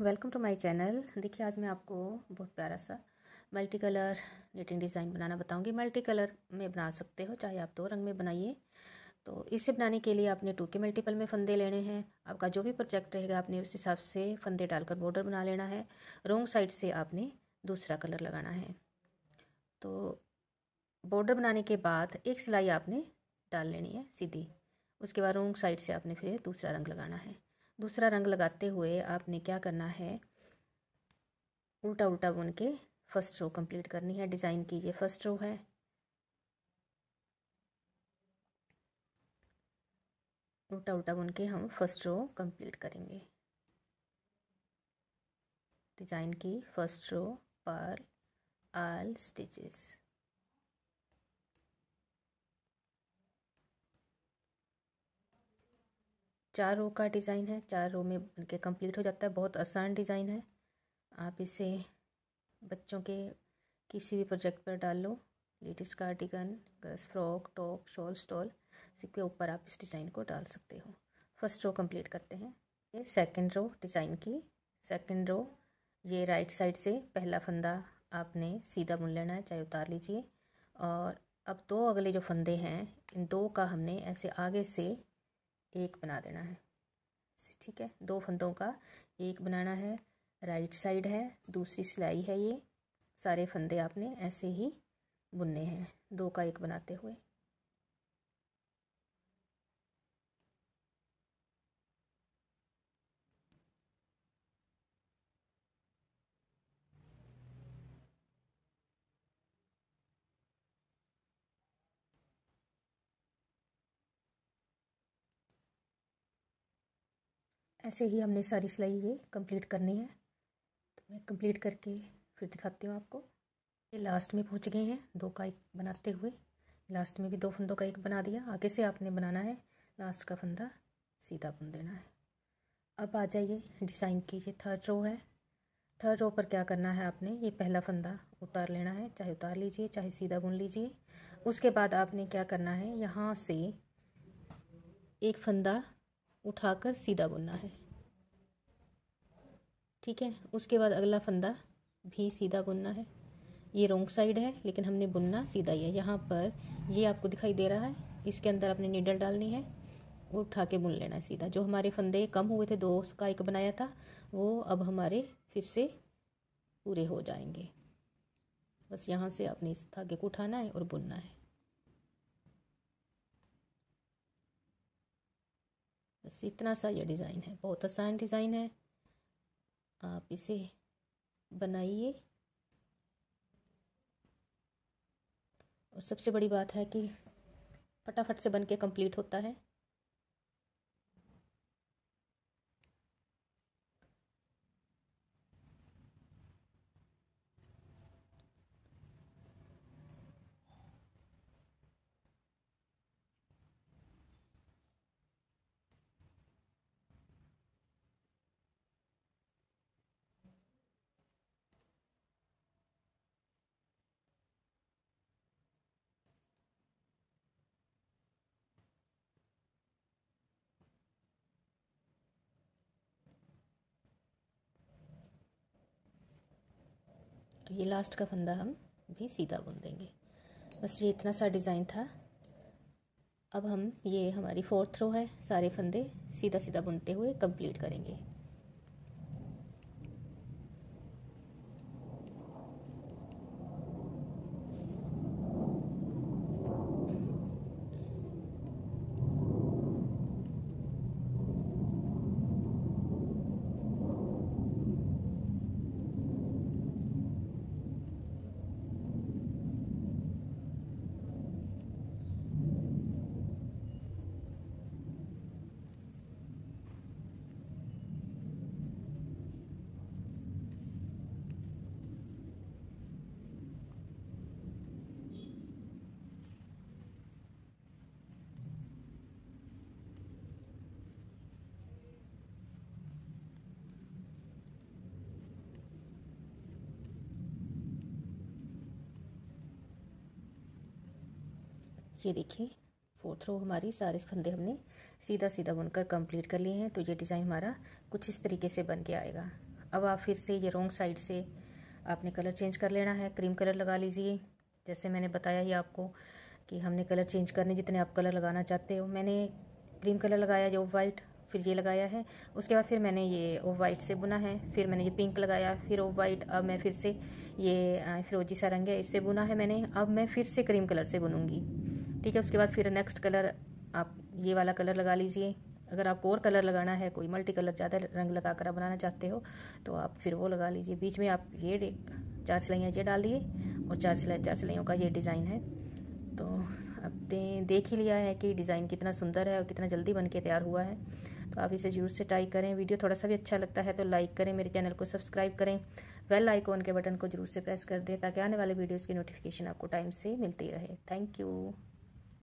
welcome to my channel देखिए आज मैं आपको बहुत प्यारा सा मल्टी कलर नेटिंग डिज़ाइन बनाना बताऊंगी मल्टी कलर में बना सकते हो चाहे आप दो रंग में बनाइए तो इसे बनाने के लिए आपने टू के मल्टीपल में फंदे लेने हैं आपका जो भी प्रोजेक्ट रहेगा आपने उस हिसाब से फंदे डालकर बॉर्डर बना लेना है रोंग साइड से आपने दूसरा कलर लगाना है तो बॉर्डर बनाने के बाद एक सिलाई आपने डाल लेनी है सीधी उसके बाद रोंग साइड से आपने फिर दूसरा रंग लगाना है दूसरा रंग लगाते हुए आपने क्या करना है उल्टा उल्टा बुन के फर्स्ट रो कंप्लीट करनी है डिज़ाइन की ये फर्स्ट रो है उल्टा उल्टा बुन के हम फर्स्ट रो कंप्लीट करेंगे डिज़ाइन की फर्स्ट रो पर आल स्टिचेस चार रो का डिज़ाइन है चार रो में बनके कंप्लीट हो जाता है बहुत आसान डिज़ाइन है आप इसे बच्चों के किसी भी प्रोजेक्ट पर डाल लो ladies cardigan girls frock top shawl stole इसके ऊपर आप इस डिज़ाइन को डाल सकते हो फर्स्ट रो कंप्लीट करते हैं ये सेकंड रो डिज़ाइन की सेकंड रो ये राइट साइड से पहला फंदा आपने सीधा बुन लेना है चाहे उतार लीजिए और अब दो अगले जो फंदे हैं इन दो का हमने ऐसे आगे से एक बना देना है ठीक है दो फंदों का एक बनाना है राइट साइड है दूसरी सिलाई है ये सारे फंदे आपने ऐसे ही बुनने हैं दो का एक बनाते हुए ऐसे ही हमने सारी सिलाई ये कंप्लीट करनी है तो मैं कंप्लीट करके फिर दिखाती हूँ आपको ये लास्ट में पहुँच गए हैं दो का एक बनाते हुए लास्ट में भी दो फंदों का एक बना दिया आगे से आपने बनाना है लास्ट का फंदा सीधा बुन देना है अब आ जाइए डिज़ाइन की ये थर्ड रो है थर्ड रो पर क्या करना है आपने ये पहला फंदा उतार लेना है चाहे उतार लीजिए चाहे सीधा बुन लीजिए उसके बाद आपने क्या करना है यहाँ से एक फंदा उठाकर सीधा बुनना है ठीक है उसके बाद अगला फंदा भी सीधा बुनना है ये रोंग साइड है लेकिन हमने बुनना सीधा ही है यहाँ पर ये आपको दिखाई दे रहा है इसके अंदर आपने नीडल डालनी है और उठा के बुन लेना है सीधा जो हमारे फंदे कम हुए थे दो का एक बनाया था वो अब हमारे फिर से पूरे हो जाएंगे बस यहाँ से आपने इस धागे को उठाना है और बुनना है बस इतना सा ये डिज़ाइन है बहुत आसान डिज़ाइन है आप इसे बनाइए और सबसे बड़ी बात है कि फटाफट से बन के कम्प्लीट होता है तो ये लास्ट का फंदा हम भी सीधा बुन देंगे बस ये इतना सा डिज़ाइन था अब हम ये हमारी फोर्थ रो है सारे फंदे सीधा सीधा बुनते हुए कंप्लीट करेंगे ये देखिए फोर्थ रो हमारी सारे फंदे हमने सीधा सीधा बुनकर कंप्लीट कर लिए हैं तो ये डिज़ाइन हमारा कुछ इस तरीके से बन के आएगा अब आप फिर से ये रोंग साइड से आपने कलर चेंज कर लेना है क्रीम कलर लगा लीजिए जैसे मैंने बताया ही आपको कि हमने कलर चेंज करने जितने आप कलर लगाना चाहते हो मैंने क्रीम कलर लगाया जो वाइट फिर ये लगाया है उसके बाद फिर मैंने ये ओ वाइट से बुना है फिर मैंने ये पिंक लगाया फिर ओ वाइट अब मैं फिर से ये फिरोजी सा रंग है इससे बुना है मैंने अब मैं फिर से क्रीम कलर से बुनूंगी ठीक है उसके बाद फिर नेक्स्ट कलर आप ये वाला कलर लगा लीजिए अगर आपको और कलर लगाना है कोई मल्टी कलर ज़्यादा रंग लगा कर आप बनाना चाहते हो तो आप फिर वो लगा लीजिए बीच में आप ये चार सिलाइयाँ ये डाल लिए और चार सिलाई चार सिलाइयों का ये डिज़ाइन है तो आपने देख ही लिया है कि डिज़ाइन कितना सुंदर है और कितना जल्दी बन के तैयार हुआ है तो आप इसे जरूर से ट्राई करें वीडियो थोड़ा सा भी अच्छा लगता है तो लाइक करें मेरे चैनल को सब्सक्राइब करें वेल आइकॉन के बटन को जरूर से प्रेस कर दें ताकि आने वाले वीडियोज़ की नोटिफिकेशन आपको टाइम से मिलती रहे थैंक यू